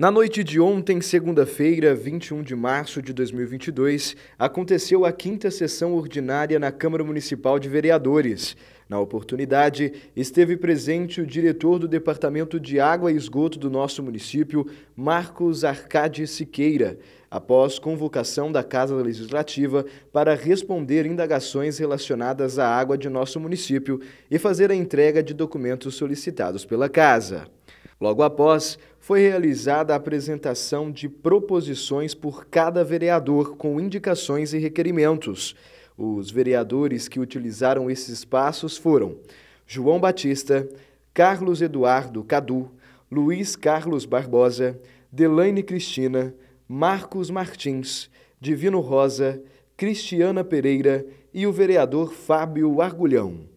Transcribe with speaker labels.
Speaker 1: Na noite de ontem, segunda-feira, 21 de março de 2022, aconteceu a quinta sessão ordinária na Câmara Municipal de Vereadores. Na oportunidade, esteve presente o diretor do Departamento de Água e Esgoto do nosso município, Marcos Arcade Siqueira, após convocação da Casa Legislativa para responder indagações relacionadas à água de nosso município e fazer a entrega de documentos solicitados pela Casa. Logo após, foi realizada a apresentação de proposições por cada vereador com indicações e requerimentos. Os vereadores que utilizaram esses espaços foram João Batista, Carlos Eduardo Cadu, Luiz Carlos Barbosa, Delaine Cristina, Marcos Martins, Divino Rosa, Cristiana Pereira e o vereador Fábio Argulhão.